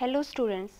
Hello students,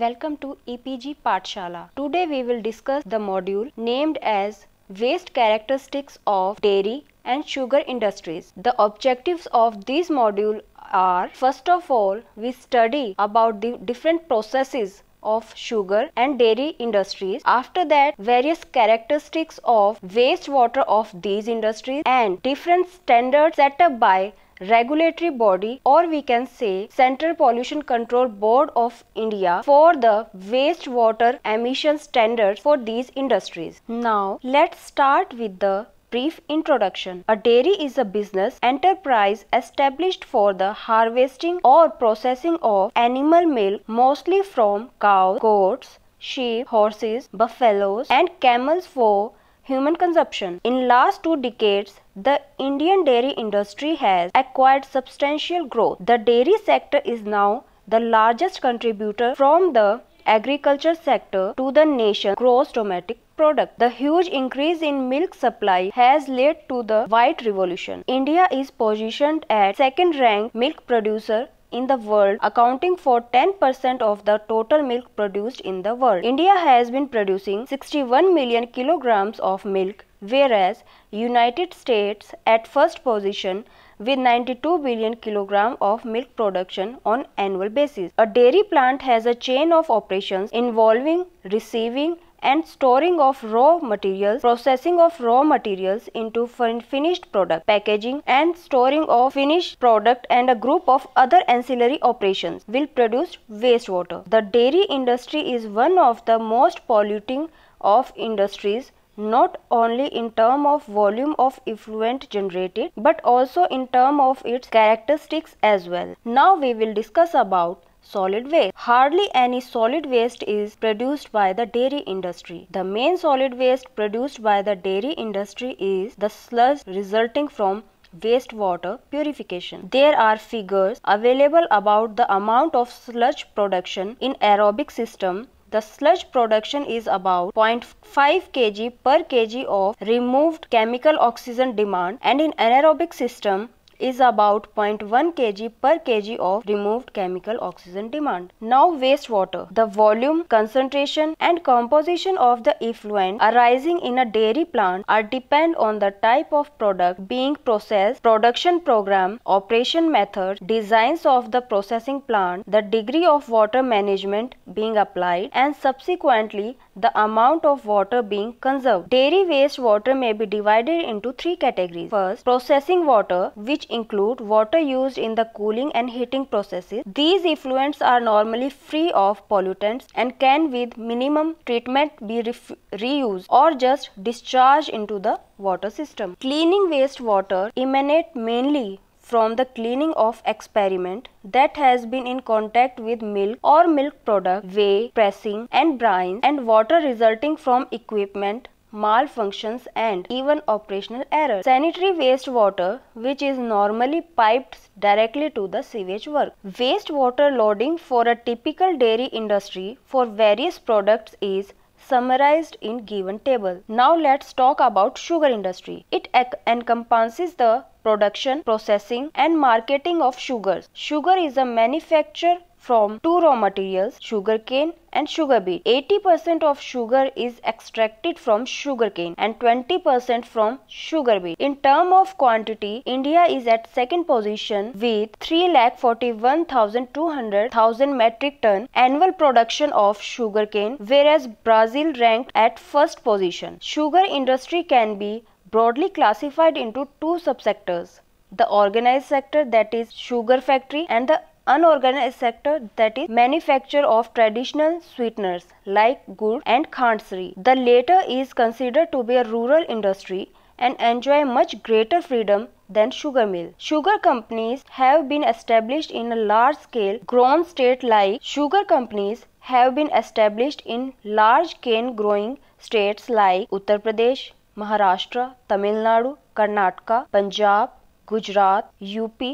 welcome to EPG Patshala. Today we will discuss the module named as Waste Characteristics of Dairy and Sugar Industries. The objectives of this module are first of all we study about the different processes of sugar and dairy industries. After that, various characteristics of wastewater of these industries and different standards set up by regulatory body or we can say Central Pollution Control Board of India for the wastewater emission standards for these industries. Now let's start with the Brief introduction. A dairy is a business enterprise established for the harvesting or processing of animal milk mostly from cows, goats, sheep, horses, buffaloes and camels for human consumption. In last two decades, the Indian dairy industry has acquired substantial growth. The dairy sector is now the largest contributor from the agriculture sector to the nation's gross domestic product. The huge increase in milk supply has led to the white revolution. India is positioned at second rank milk producer in the world accounting for 10% of the total milk produced in the world. India has been producing 61 million kilograms of milk whereas United States at first position with 92 billion kilogram of milk production on annual basis. A dairy plant has a chain of operations involving receiving, and storing of raw materials, processing of raw materials into finished product, packaging and storing of finished product and a group of other ancillary operations will produce wastewater. The dairy industry is one of the most polluting of industries not only in term of volume of effluent generated but also in term of its characteristics as well. Now we will discuss about solid waste. Hardly any solid waste is produced by the dairy industry. The main solid waste produced by the dairy industry is the sludge resulting from wastewater purification. There are figures available about the amount of sludge production in aerobic system. The sludge production is about 0.5 kg per kg of removed chemical oxygen demand and in anaerobic system is about 0.1 kg per kg of removed chemical oxygen demand. Now wastewater. The volume, concentration and composition of the effluent arising in a dairy plant are depend on the type of product being processed, production program, operation method, designs of the processing plant, the degree of water management being applied and subsequently the amount of water being conserved. Dairy wastewater may be divided into three categories. First, processing water which include water used in the cooling and heating processes. These effluents are normally free of pollutants and can with minimum treatment be reused or just discharged into the water system. Cleaning wastewater emanate mainly from the cleaning of experiment that has been in contact with milk or milk product, whey, pressing and brine and water resulting from equipment malfunctions and even operational errors. Sanitary wastewater which is normally piped directly to the sewage work. Wastewater loading for a typical dairy industry for various products is summarized in given table. Now let's talk about sugar industry. It encompasses the production, processing and marketing of sugars. Sugar is a manufacture from two raw materials sugarcane and sugar beet. 80% of sugar is extracted from sugarcane and 20% from sugar beet. In term of quantity, India is at second position with 3,41,200,000 metric ton annual production of sugarcane whereas Brazil ranked at first position. Sugar industry can be broadly classified into two subsectors the organized sector that is sugar factory and the Unorganized sector that is manufacture of traditional sweeteners like gur and khandsri. The latter is considered to be a rural industry and enjoy much greater freedom than sugar mill. Sugar companies have been established in a large scale grown state like sugar companies have been established in large cane growing states like Uttar Pradesh, Maharashtra, Tamil Nadu, Karnataka, Punjab, Gujarat, UP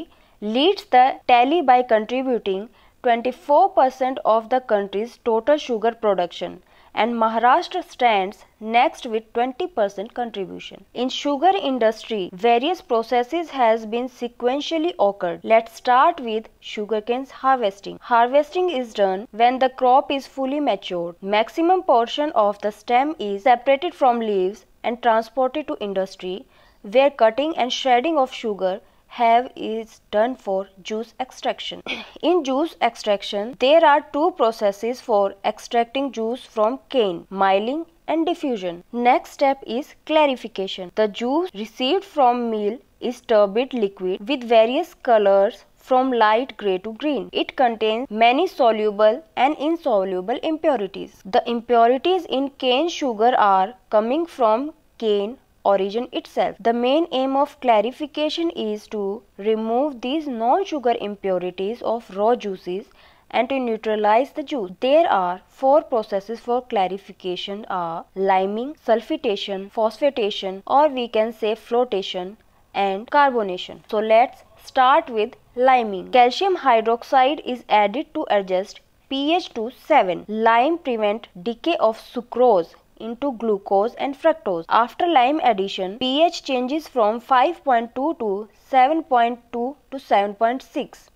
leads the tally by contributing 24% of the country's total sugar production and Maharashtra stands next with 20% contribution. In sugar industry, various processes has been sequentially occurred. Let's start with sugarcane harvesting. Harvesting is done when the crop is fully matured. Maximum portion of the stem is separated from leaves and transported to industry where cutting and shredding of sugar have is done for juice extraction. In juice extraction, there are two processes for extracting juice from cane, milling and diffusion. Next step is clarification. The juice received from mill is turbid liquid with various colors from light gray to green. It contains many soluble and insoluble impurities. The impurities in cane sugar are coming from cane origin itself. The main aim of clarification is to remove these non-sugar impurities of raw juices and to neutralize the juice. There are four processes for clarification are liming, sulfitation, phosphatation or we can say flotation and carbonation. So let's start with liming. Calcium hydroxide is added to adjust pH to 7. Lime prevent decay of sucrose into glucose and fructose. After lime addition, pH changes from 5.2 to 7.2 to 7.6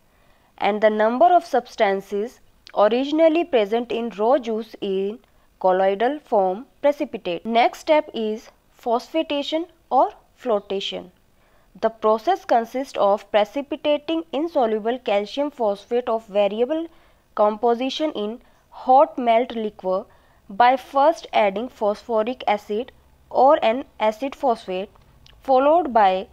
and the number of substances originally present in raw juice in colloidal form precipitate. Next step is phosphatation or flotation. The process consists of precipitating insoluble calcium phosphate of variable composition in hot melt liquor by first adding phosphoric acid or an acid phosphate followed by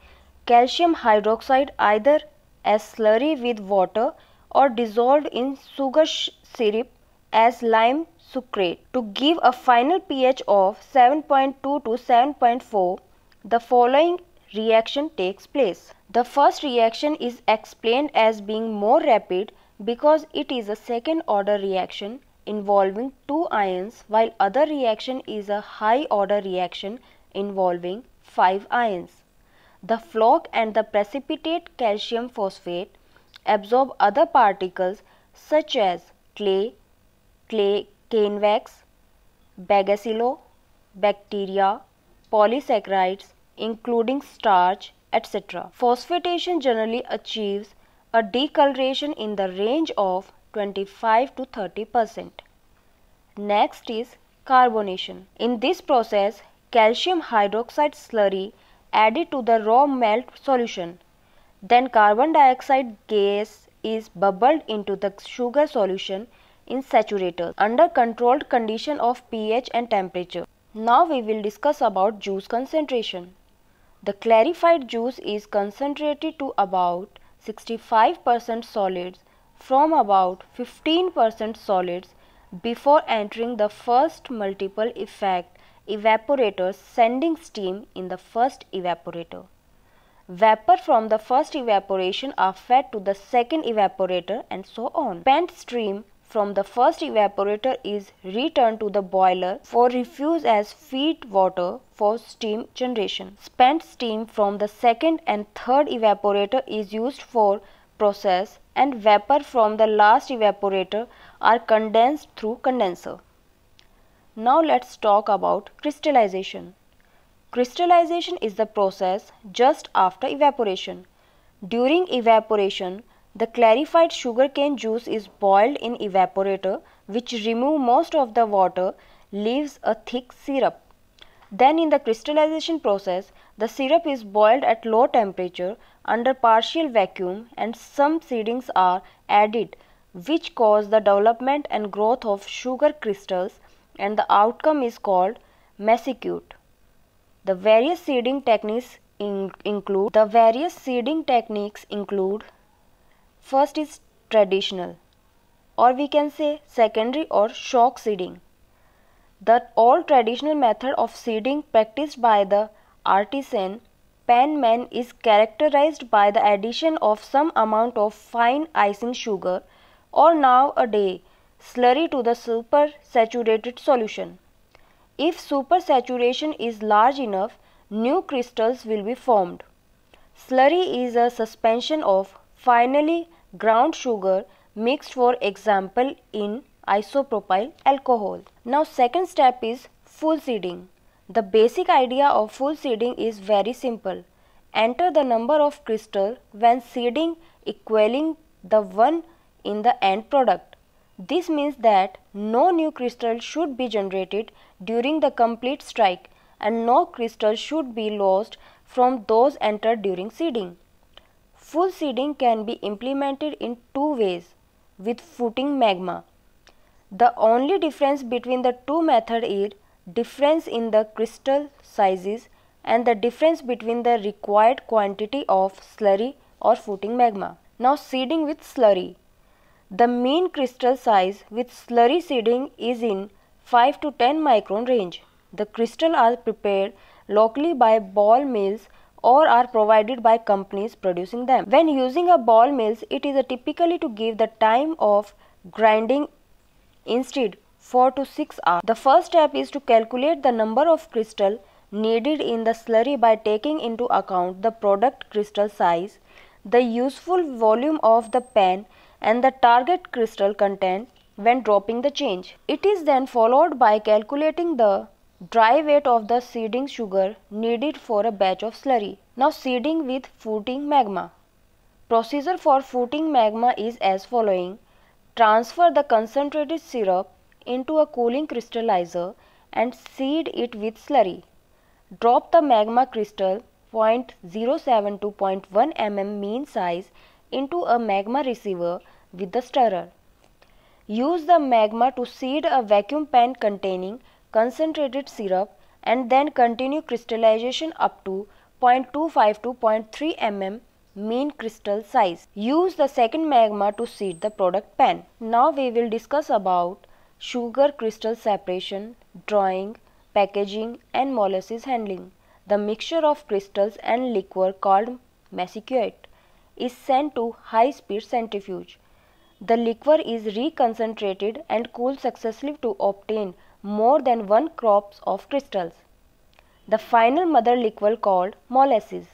calcium hydroxide either as slurry with water or dissolved in sugar syrup as lime sucrate to give a final pH of 7.2 to 7.4 the following reaction takes place the first reaction is explained as being more rapid because it is a second order reaction involving two ions while other reaction is a high order reaction involving five ions. The flock and the precipitate calcium phosphate absorb other particles such as clay, clay cane wax, bagacillo, bacteria, polysaccharides including starch etc. Phosphatation generally achieves a decoloration in the range of 25 to 30 percent. Next is carbonation. In this process, calcium hydroxide slurry added to the raw melt solution. Then carbon dioxide gas is bubbled into the sugar solution in saturators under controlled condition of pH and temperature. Now we will discuss about juice concentration. The clarified juice is concentrated to about 65% solids from about 15% solids before entering the first multiple effect evaporator sending steam in the first evaporator. Vapor from the first evaporation are fed to the second evaporator and so on. Pent stream from the first evaporator is returned to the boiler for refuse as feed water for steam generation. Spent steam from the second and third evaporator is used for process and vapor from the last evaporator are condensed through condenser. Now let's talk about crystallization. Crystallization is the process just after evaporation. During evaporation, the clarified sugarcane juice is boiled in evaporator which remove most of the water leaves a thick syrup. Then in the crystallization process, the syrup is boiled at low temperature under partial vacuum and some seedings are added which cause the development and growth of sugar crystals and the outcome is called mesicute. The various seeding techniques in include the various seeding techniques include first is traditional or we can say secondary or shock seeding that all traditional method of seeding practiced by the artisan panman is characterized by the addition of some amount of fine icing sugar or now a day slurry to the supersaturated solution. If supersaturation is large enough, new crystals will be formed. Slurry is a suspension of finely ground sugar mixed for example in isopropyl alcohol. Now second step is full seeding. The basic idea of full seeding is very simple. Enter the number of crystal when seeding equaling the one in the end product. This means that no new crystal should be generated during the complete strike and no crystal should be lost from those entered during seeding. Full seeding can be implemented in two ways with footing magma. The only difference between the two methods is difference in the crystal sizes and the difference between the required quantity of slurry or footing magma. Now seeding with slurry. The mean crystal size with slurry seeding is in 5 to 10 micron range. The crystals are prepared locally by ball mills or are provided by companies producing them. When using a ball mills, it is typically to give the time of grinding instead 4 to 6 are. The first step is to calculate the number of crystal needed in the slurry by taking into account the product crystal size, the useful volume of the pan, and the target crystal content when dropping the change. It is then followed by calculating the dry weight of the seeding sugar needed for a batch of slurry. Now seeding with footing magma. Procedure for footing magma is as following. Transfer the concentrated syrup into a cooling crystallizer and seed it with slurry. Drop the magma crystal 0.07 to 0.1 mm mean size into a magma receiver with the stirrer. Use the magma to seed a vacuum pan containing concentrated syrup and then continue crystallization up to 0.25 to 0.3 mm mean crystal size. Use the second magma to seed the product pan. Now we will discuss about sugar crystal separation, drawing, packaging and molasses handling. The mixture of crystals and liquor called mesiquate is sent to high speed centrifuge. The liquor is reconcentrated and cooled successively to obtain more than one crops of crystals. The final mother liquor called molasses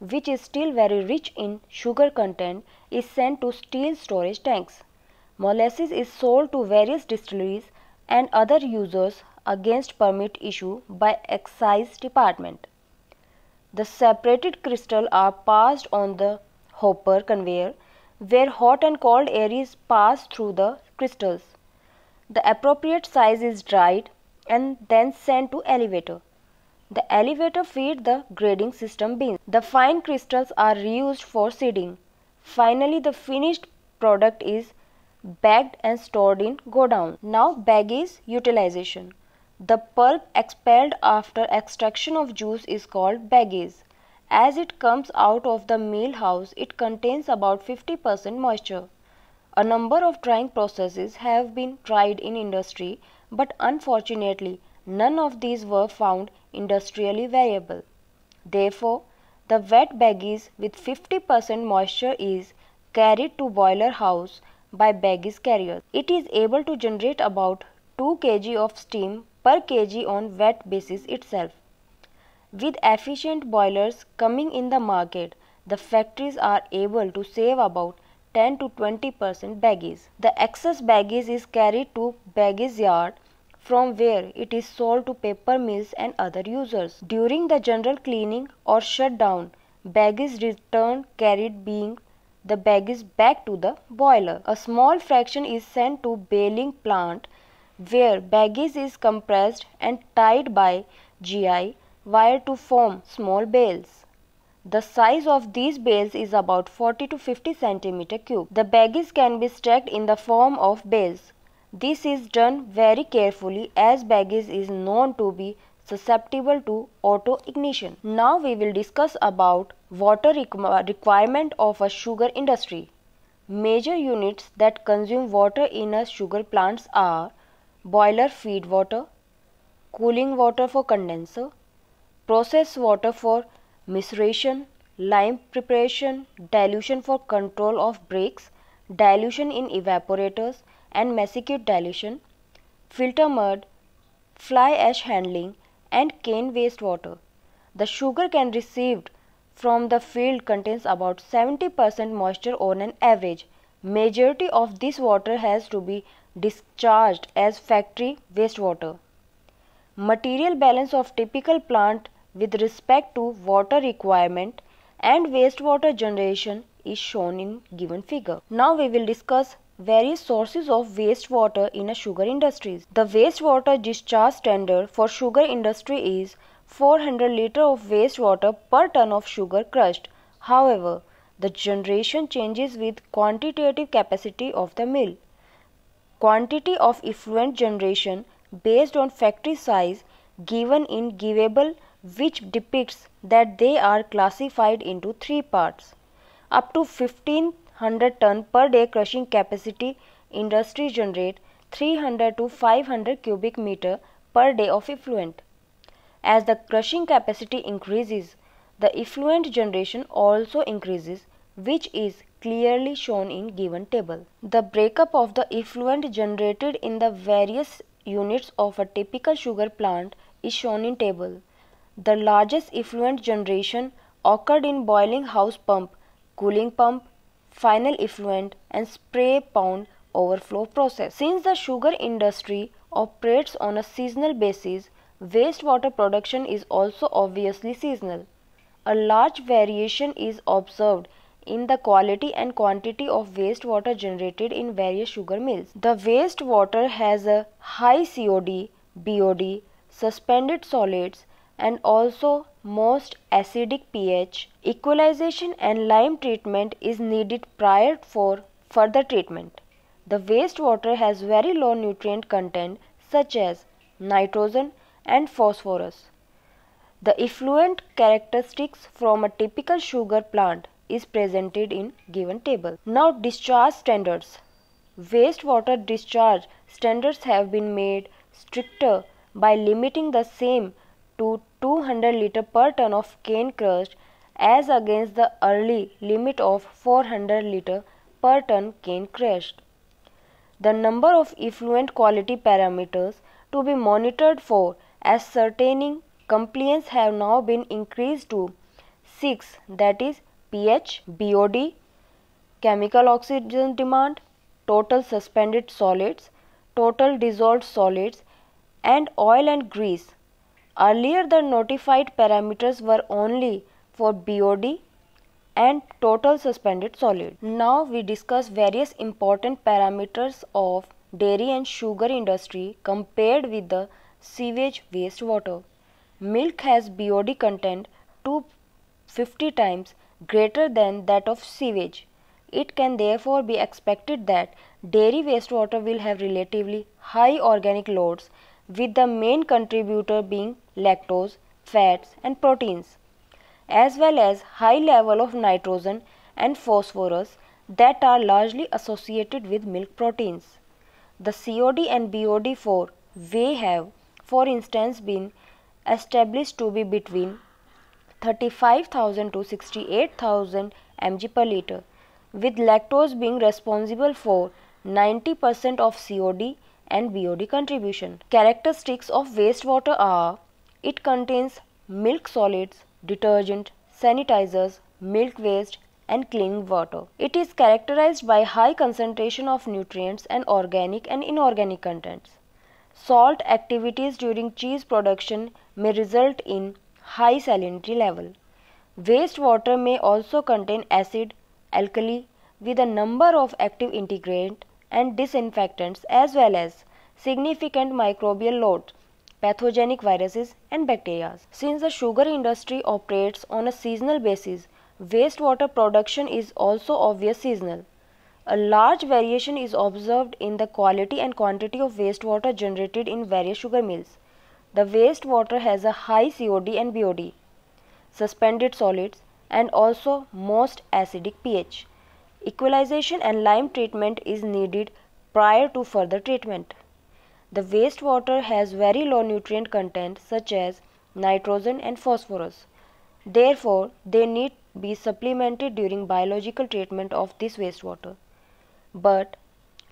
which is still very rich in sugar content, is sent to steel storage tanks. Molasses is sold to various distilleries and other users against permit issue by excise department. The separated crystal are passed on the hopper conveyor where hot and cold air is passed through the crystals. The appropriate size is dried and then sent to elevator. The elevator feeds the grading system Beans, The fine crystals are reused for seeding. Finally, the finished product is bagged and stored in godown. Now bag is utilization. The pulp expelled after extraction of juice is called baggage. As it comes out of the mill house, it contains about 50% moisture. A number of drying processes have been tried in industry, but unfortunately, None of these were found industrially viable. Therefore, the wet baggies with 50% moisture is carried to boiler house by baggies carriers. It is able to generate about 2 kg of steam per kg on wet basis itself. With efficient boilers coming in the market, the factories are able to save about 10 to 20% baggies. The excess baggies is carried to baggies yard from where it is sold to paper mills and other users. During the general cleaning or shutdown, bag is returned carried being the bag is back to the boiler. A small fraction is sent to baling plant where baggage is compressed and tied by GI wire to form small bales. The size of these bales is about 40 to 50 cm cube. The baggage can be stacked in the form of bales. This is done very carefully as baggage is known to be susceptible to auto ignition. Now we will discuss about water requ requirement of a sugar industry. Major units that consume water in a sugar plants are boiler feed water, cooling water for condenser, process water for miceration, lime preparation, dilution for control of breaks, dilution in evaporators, and mesicute dilution, filter mud, fly ash handling, and cane wastewater. The sugar cane received from the field contains about 70% moisture on an average. Majority of this water has to be discharged as factory wastewater. Material balance of typical plant with respect to water requirement and wastewater generation is shown in given figure. Now we will discuss various sources of wastewater in a sugar industries. The wastewater discharge standard for sugar industry is 400 liter of wastewater per ton of sugar crushed. However, the generation changes with quantitative capacity of the mill. Quantity of effluent generation based on factory size given in givable which depicts that they are classified into three parts. Up to 15 100 ton per day crushing capacity industry generate 300 to 500 cubic meter per day of effluent. As the crushing capacity increases, the effluent generation also increases which is clearly shown in given table. The breakup of the effluent generated in the various units of a typical sugar plant is shown in table. The largest effluent generation occurred in boiling house pump, cooling pump, final effluent and spray pond overflow process. Since the sugar industry operates on a seasonal basis, wastewater production is also obviously seasonal. A large variation is observed in the quality and quantity of wastewater generated in various sugar mills. The wastewater has a high COD, BOD, suspended solids and also most acidic pH, equalization and lime treatment is needed prior for further treatment. The wastewater has very low nutrient content such as nitrogen and phosphorus. The effluent characteristics from a typical sugar plant is presented in given table. Now discharge standards. Wastewater discharge standards have been made stricter by limiting the same to 200 liter per ton of cane crushed as against the early limit of 400 liter per ton cane crushed. The number of effluent quality parameters to be monitored for ascertaining compliance have now been increased to 6 that is pH, BOD, chemical oxygen demand, total suspended solids, total dissolved solids and oil and grease Earlier the notified parameters were only for BOD and total suspended solid. Now we discuss various important parameters of dairy and sugar industry compared with the sewage wastewater. Milk has BOD content 250 times greater than that of sewage. It can therefore be expected that dairy wastewater will have relatively high organic loads with the main contributor being lactose, fats and proteins, as well as high level of nitrogen and phosphorus that are largely associated with milk proteins. The COD and BOD4 they have for instance been established to be between 35,000 to 68,000 mg per liter with lactose being responsible for 90% of COD and BOD contribution. Characteristics of wastewater are it contains milk solids, detergent, sanitizers, milk waste and clean water. It is characterized by high concentration of nutrients and organic and inorganic contents. Salt activities during cheese production may result in high salinity level. Wastewater may also contain acid, alkali with a number of active ingredients and disinfectants as well as significant microbial load, pathogenic viruses and bacteria. Since the sugar industry operates on a seasonal basis, wastewater production is also obvious seasonal. A large variation is observed in the quality and quantity of wastewater generated in various sugar mills. The wastewater has a high COD and BOD, suspended solids and also most acidic pH. Equalization and lime treatment is needed prior to further treatment. The wastewater has very low nutrient content such as nitrogen and phosphorus. Therefore, they need be supplemented during biological treatment of this wastewater. But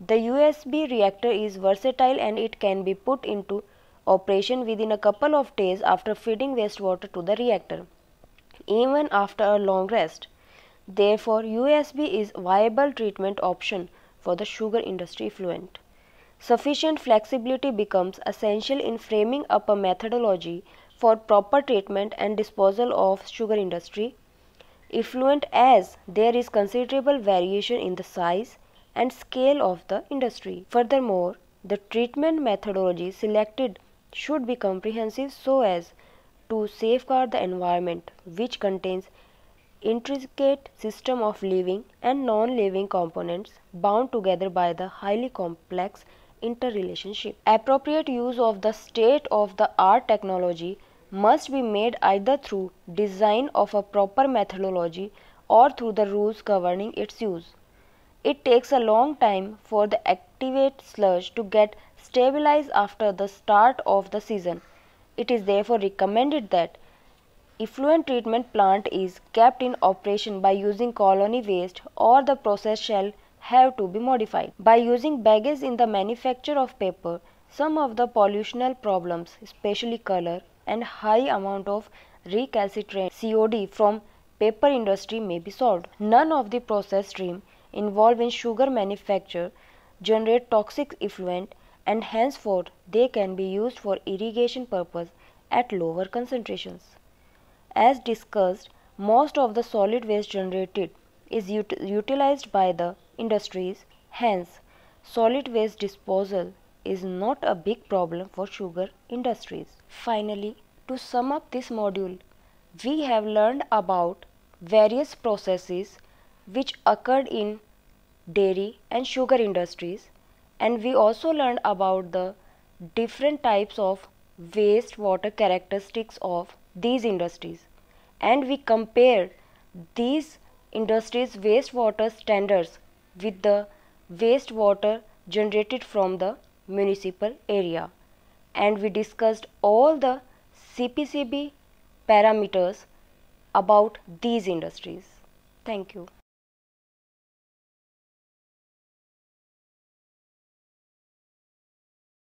the USB reactor is versatile and it can be put into operation within a couple of days after feeding wastewater to the reactor, even after a long rest. Therefore, USB is viable treatment option for the sugar industry effluent. Sufficient flexibility becomes essential in framing up a methodology for proper treatment and disposal of sugar industry effluent as there is considerable variation in the size and scale of the industry. Furthermore, the treatment methodology selected should be comprehensive so as to safeguard the environment which contains intricate system of living and non-living components bound together by the highly complex interrelationship. Appropriate use of the state-of-the-art technology must be made either through design of a proper methodology or through the rules governing its use. It takes a long time for the activate sludge to get stabilized after the start of the season. It is therefore recommended that effluent treatment plant is kept in operation by using colony waste or the process shall have to be modified. By using baggage in the manufacture of paper, some of the pollutional problems, especially color and high amount of recalcitrant COD from paper industry may be solved. None of the process stream involving sugar manufacture generate toxic effluent and henceforth they can be used for irrigation purpose at lower concentrations. As discussed, most of the solid waste generated is ut utilized by the industries, hence solid waste disposal is not a big problem for sugar industries. Finally, to sum up this module, we have learned about various processes which occurred in dairy and sugar industries and we also learned about the different types of wastewater characteristics of these industries and we compare these industries wastewater standards with the wastewater generated from the municipal area and we discussed all the CPCB parameters about these industries. Thank you.